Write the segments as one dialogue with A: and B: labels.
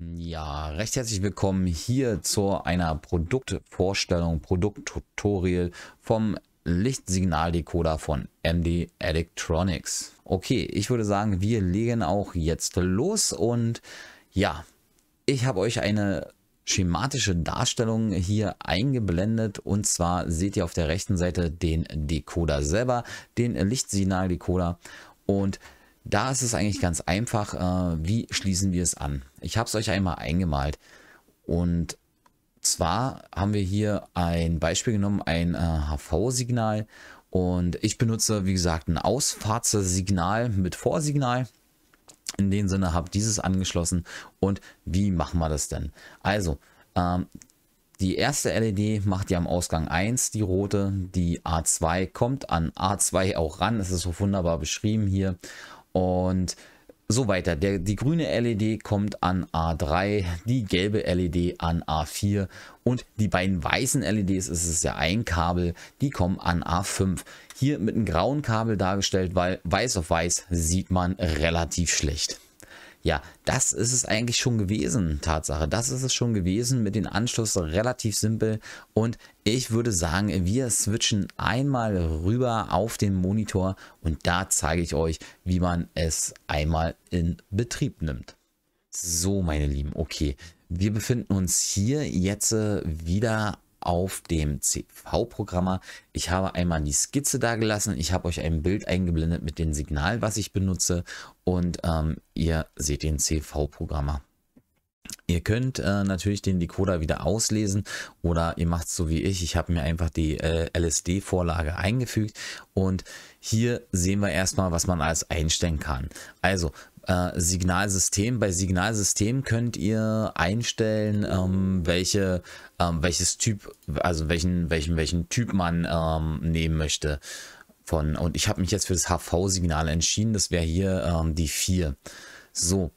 A: Ja, recht herzlich willkommen hier zu einer Produktvorstellung, Produkttutorial vom Lichtsignaldecoder von MD Electronics. Okay, ich würde sagen, wir legen auch jetzt los und ja, ich habe euch eine schematische Darstellung hier eingeblendet und zwar seht ihr auf der rechten Seite den Decoder selber, den Lichtsignaldecoder und da ist es eigentlich ganz einfach, äh, wie schließen wir es an? Ich habe es euch einmal eingemalt. Und zwar haben wir hier ein Beispiel genommen, ein äh, HV-Signal. Und ich benutze, wie gesagt, ein Ausfahrtssignal mit Vorsignal. In dem Sinne habe dieses angeschlossen. Und wie machen wir das denn? Also, ähm, die erste LED macht ja am Ausgang 1, die rote. Die A2 kommt an A2 auch ran. das ist so wunderbar beschrieben hier. Und so weiter. Der, die grüne LED kommt an A3, die gelbe LED an A4 und die beiden weißen LEDs, es ist ja ein Kabel, die kommen an A5. Hier mit einem grauen Kabel dargestellt, weil weiß auf weiß sieht man relativ schlecht. Ja, das ist es eigentlich schon gewesen, Tatsache. Das ist es schon gewesen mit dem Anschluss relativ simpel und ich würde sagen, wir switchen einmal rüber auf den Monitor und da zeige ich euch, wie man es einmal in Betrieb nimmt. So, meine Lieben, okay. Wir befinden uns hier jetzt äh, wieder auf dem CV-Programmer. Ich habe einmal die Skizze da gelassen. Ich habe euch ein Bild eingeblendet mit dem Signal, was ich benutze. Und ähm, ihr seht den CV-Programmer. Ihr könnt äh, natürlich den Decoder wieder auslesen oder ihr macht es so wie ich. Ich habe mir einfach die äh, LSD-Vorlage eingefügt und hier sehen wir erstmal, was man alles einstellen kann. Also, äh, Signalsystem. Bei Signalsystem könnt ihr einstellen, ähm, welche, ähm, welches Typ, also welchen, welchen, welchen Typ man ähm, nehmen möchte. Von, und ich habe mich jetzt für das HV-Signal entschieden. Das wäre hier ähm, die 4. So,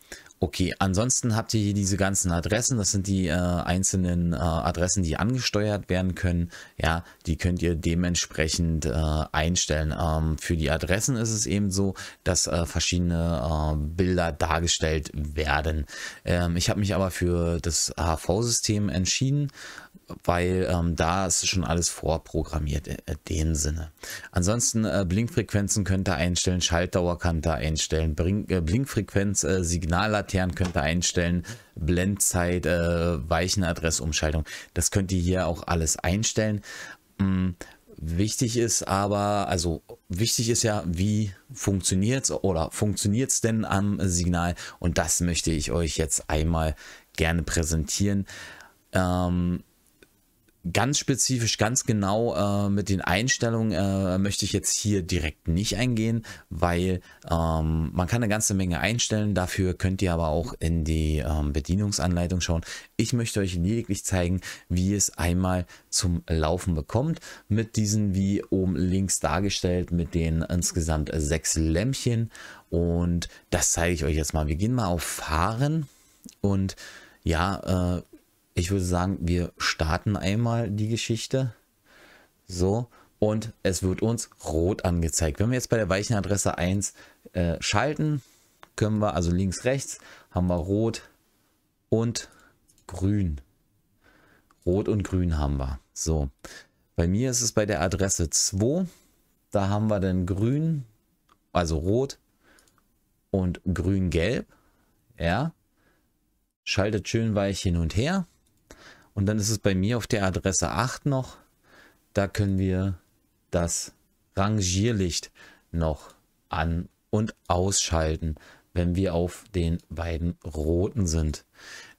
A: Okay, ansonsten habt ihr hier diese ganzen Adressen, das sind die äh, einzelnen äh, Adressen, die angesteuert werden können. Ja, die könnt ihr dementsprechend äh, einstellen. Ähm, für die Adressen ist es eben so, dass äh, verschiedene äh, Bilder dargestellt werden. Ähm, ich habe mich aber für das HV-System entschieden, weil ähm, da ist schon alles vorprogrammiert in dem Sinne. Ansonsten äh, Blinkfrequenzen könnt ihr einstellen, Schaltdauer könnt ihr einstellen, Blink, äh, Blinkfrequenz, äh, Signallaternen könnt ihr einstellen, Blendzeit, äh, Weichenadressumschaltung. Das könnt ihr hier auch alles einstellen. Hm, wichtig ist aber, also wichtig ist ja, wie funktioniert es oder funktioniert es denn am Signal? Und das möchte ich euch jetzt einmal gerne präsentieren. Ähm, ganz spezifisch, ganz genau äh, mit den Einstellungen äh, möchte ich jetzt hier direkt nicht eingehen, weil ähm, man kann eine ganze Menge einstellen. Dafür könnt ihr aber auch in die ähm, Bedienungsanleitung schauen. Ich möchte euch lediglich zeigen, wie es einmal zum Laufen bekommt mit diesen wie oben links dargestellt mit den insgesamt sechs Lämpchen und das zeige ich euch jetzt mal. Wir gehen mal auf Fahren und ja, äh, ich würde sagen, wir starten einmal die Geschichte. So, und es wird uns rot angezeigt. Wenn wir jetzt bei der weichen Adresse 1 äh, schalten, können wir, also links, rechts, haben wir rot und grün. Rot und grün haben wir. So, bei mir ist es bei der Adresse 2, da haben wir dann grün, also rot und grün-gelb. Ja, schaltet schön weich hin und her. Und dann ist es bei mir auf der Adresse 8 noch. Da können wir das Rangierlicht noch an- und ausschalten, wenn wir auf den beiden roten sind.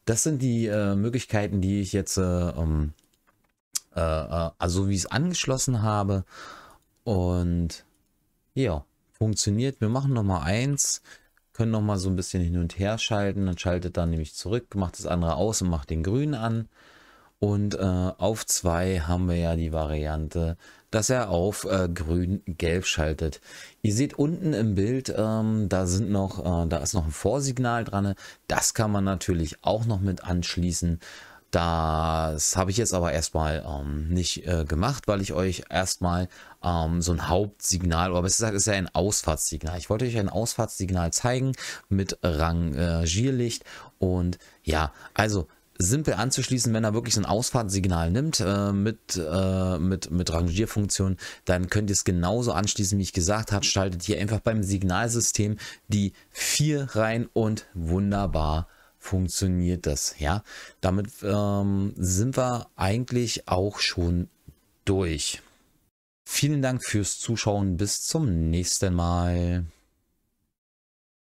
A: Das sind die äh, Möglichkeiten, die ich jetzt, äh, äh, äh, also wie ich es angeschlossen habe. Und ja, funktioniert. Wir machen nochmal eins, können nochmal so ein bisschen hin und her schalten. Dann schaltet dann nämlich zurück, macht das andere aus und macht den grünen an. Und äh, auf 2 haben wir ja die Variante, dass er auf äh, grün-gelb schaltet. Ihr seht unten im Bild, ähm, da, sind noch, äh, da ist noch ein Vorsignal dran. Das kann man natürlich auch noch mit anschließen. Das habe ich jetzt aber erstmal ähm, nicht äh, gemacht, weil ich euch erstmal ähm, so ein Hauptsignal, oder besser gesagt, ist ja ein Ausfahrtssignal. Ich wollte euch ein Ausfahrtssignal zeigen mit Rangierlicht. Äh, und ja, also simpel anzuschließen, wenn er wirklich ein Ausfahrtsignal nimmt äh, mit, äh, mit, mit Rangierfunktion, dann könnt ihr es genauso anschließen, wie ich gesagt habe. Schaltet hier einfach beim Signalsystem die 4 rein und wunderbar funktioniert das. Ja, damit ähm, sind wir eigentlich auch schon durch. Vielen Dank fürs Zuschauen. Bis zum nächsten Mal.